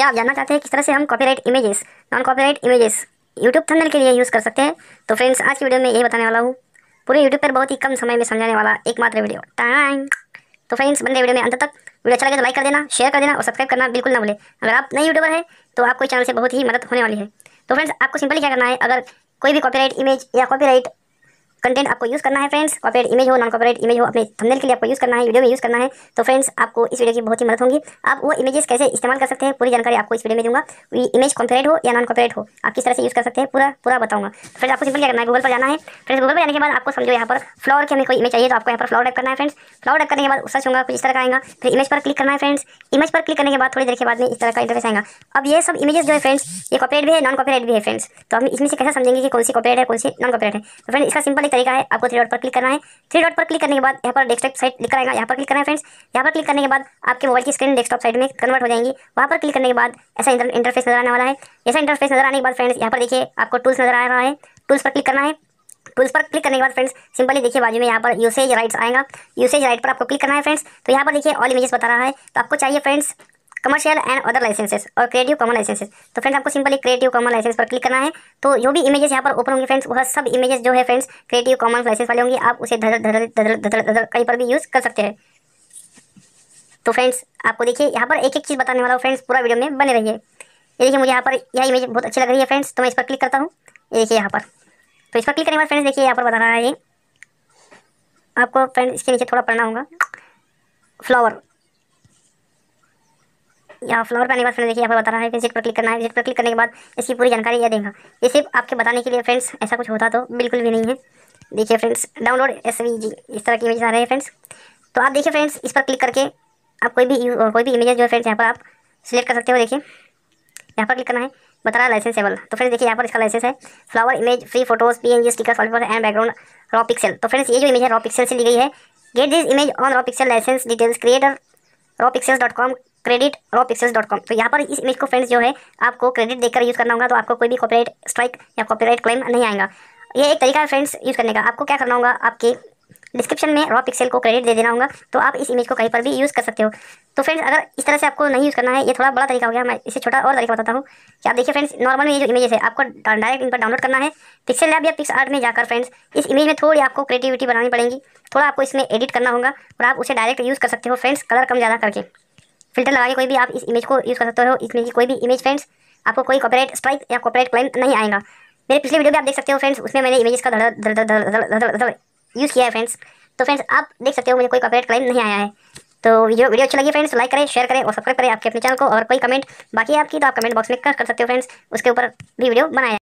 क्या आप जानना चाहते हैं किस तरह से हम copyright images non copyright images YouTube thumbnail के लिए यूज़ कर सकते हैं तो फ्रेंड्स आज की वीडियो में यही बताने वाला हूँ पूरे यूट्यूब पर बहुत ही कम समय में समझाने वाला एकमात्र वीडियो टाइम तो फ्रेंड्स बंदे वीडियो में अंत तक वीडियो अच्छा लगे तो लाइक कर देना शेयर कर देना और सब्सक्राइब करना बिल्कुल ना भूले अगर आप नए यूट्यूबर है तो आपको चैनल से बहुत ही मदद होने वाली है तो फ्रेंड्स आपको सिंपली क्या करना है अगर कोई भी कॉपीराइट इमेज या कॉपीराइट कंटेंट आपको यूज़ करना है फ्रेंड्स कॉपरेट इमेज हो नॉन कॉपरेट इमेज हो अपने थंबनेल के लिए आपको यूज़ करना है वीडियो में यूज़ करना है तो फ्रेंड्स आपको इस वीडियो की बहुत ही मदद होगी आप वो इमेजेस कैसे इस्तेमाल कर सकते हैं पूरी जानकारी आपको इस वीडियो में दूंगा इमेज कॉपरेट हो या नॉन कॉपरेट हो आप किस तरह से यूज़ कर सकते हैं पूरा पूरा बताऊंगा फ्रेंड्स तो आपको सिंपल क्या करना है गूगल पर जाना है फ्रेंड्स गूगल पर जाने के बाद आपको समझो यहाँ पर फ्लॉर की हमें कोई इमेज चाहिए तो आपको यहाँ पर फ्लॉर टाइप करना है फ्रेंड्स फ्लॉर टाइप करने के बाद सर्च होगा कुछ इस तरह का आएगा फिर इमेज पर क्लिक करना है फ्रेंड्स इमेज पर क्लिक करने के बाद थोड़ी देर के बाद में इस तरह का इंटरेस्ट आएगा अब ये सब इमेजेस जो है फ्रेंड्स ये कॉपरेट भी है नॉन कॉपरेट भी है फ्रेंड्स तो हम इसमें से कैसे समझेंगे कि कौन सी कॉपरेट है कौन सी नॉन कॉपरेट है तो फ्रेंड इसका सिंपल तरीका है आपको थ्री डॉट पर क्लिक करना है थ्री डॉट पर क्लिक करने के बाद यहाँ पर डेस्कटॉप साइट लिख आएगा यहाँ पर क्लिक करना है फ्रेंड्स यहाँ पर क्लिक करने के बाद आपके मोबाइल की स्क्रीन डेस्कटॉप साइड में कन्वर्ट हो जाएंगी वहाँ पर क्लिक करने के बाद ऐसा इंटरफेस नजर आने वाला है ऐसा इंटरफेस नजर आने के बाद फ्रेंड्स यहाँ पर देखिए आपको टूल्स नजर आ रहा है टूल्स पर क्लिक करना है टूल्स पर क्लिक करने के बाद फ्रेंड्स सिंपली देखिए बाजू में यहाँ पर यूसेज राइट्स आएगा यूसेज राइट पर आपको क्लिक करना है फ्रेंड्स तो यहाँ पर देखिए ऑल इमेजेस बता रहा है तो आपको चाहिए friends commercial and other licences और क्रिएटिव कॉमन लाइसेंसेस तो फ्रेंड्स आपको सिंपली क्रिएटिव कॉमन लाइसेंस पर क्लिक करना है तो जो भी इमेजेस यहाँ पर ओपन होंगे फ्रेंड्स वह सब इमेजेस जो है फ्रेंड्स क्रिएटिव कॉमन लाइसेंस वाले होंगे आप उसे धर धर धर धर धर कहीं पर भी यूज़ कर सकते हैं तो फ्रेंड्स आपको देखिए यहाँ पर एक एक चीज़ बताने वाला हूँ फ्रेंड्स पूरा वीडियो में बने रहिए ये देखिए मुझे यहाँ पर यह इमेज बहुत अच्छी लग रही है फ्रेंड्स तो मैं इस पर क्लिक करता हूँ ये देखिए यहाँ पर तो इस पर क्लिक करने बाद फ्रेंड्स देखिए यहाँ पर बता रहा है ये आपको फ्रेंड्स इसके नीचे थोड़ा पढ़ना होगा फ्लावर यहाँ फ्लावर पर आने के बाद फ्रेंड देखिए यहाँ पर बता रहा है विजिट पर क्लिक करना है विजिट पर क्लिक करने के बाद इसकी पूरी जानकारी यह देगा ये सिर्फ आपके बताने के लिए फ्रेंड्स ऐसा कुछ होता तो बिल्कुल भी नहीं है देखिए फ्रेंड्स डाउनलोड एस इस तरह की इमेज आ रहे हैं फ्रेंड्स तो आप देखिए फ्रेंड्स इस पर क्लिक करके आप कोई भी कोई भी इमेज जो है फ्रेंड्स यहाँ पर आप सिलेक्ट कर सकते हो देखिए यहाँ पर क्लिक करना है बता रहा है लाइसेंस लाइसेंसेबल तो फ्रेंड्स देखिए यहाँ पर इसका लाइसेंस है flower image free photos P N G sticker fault and background raw pixel तो फ्रेंड्स ये जो इमेज है रॉ पिक्सल से ली गई है get this image on raw pixel licence details creator raw pixels dot com credit raw pixels dot com तो यहाँ पर इस इमेज को फ्रेंड्स जो है आपको क्रेडिट देकर यूज़ करना होगा तो आपको कोई भी कॉपीराइट स्ट्राइक या कॉपीराइट क्लेम नहीं आएगा ये एक तरीका है फ्रेंड्स यूज़ करने का आपको क्या करना होगा आपके डिस्क्रिप्शन में रॉ पिक्सल को क्रेडिट दे देना होगा तो आप इस इमेज को कहीं पर भी यूज़ कर सकते हो तो फ्रेंड्स अगर इस तरह से आपको नहीं यूज़ करना है ये थोड़ा बड़ा तरीका हो गया मैं इसे छोटा और तरीका बताता हूँ कि आप देखिए फ्रेंड्स नॉर्मल में ये जो इमेजेस है आपको डायरेक्ट इन पर डाउनलोड करना है पिक्सल लैब या पिक्स आर्ट में जाकर फ्रेंड्स इस इमेज में थोड़ी आपको क्रिएटिविटी बनानी पड़ेगी थोड़ा आपको इसमें एडिट करना होगा और आप उसे डायरेक्ट यूज़ कर सकते हो फ्रेंड्स कलर कम ज़्यादा करके फिल्टर लगा के कोई भी आप इस इमेज को यूज़ कर सकते हो इसमें की कोई भी इमेज फ्रेंड्स आपको कोई कॉपरेट स्ट्राइक या कॉपरेट क्लाइम नहीं आएगा मेरे पिछले वीडियो भी आप देख सकते हो फ्रेंड्स उसमें मैंने इमेज का यूज़ किया है फ्रेंड्स तो फ्रेंड्स आप देख सकते हो मुझे कोई कॉपरेट क्लाइम नहीं आया है तो वीडियो वीडियो अच्छी लगी फ्रेंड्स लाइक तो करें शेयर करें और सब्सक्राइब करें आपके अपने चैनल को और कोई कमेंट बाकी आपकी तो आप कमेंट बॉक्स में कर सकते हो फ्रेंड्स उसके ऊपर भी वीडियो बनाया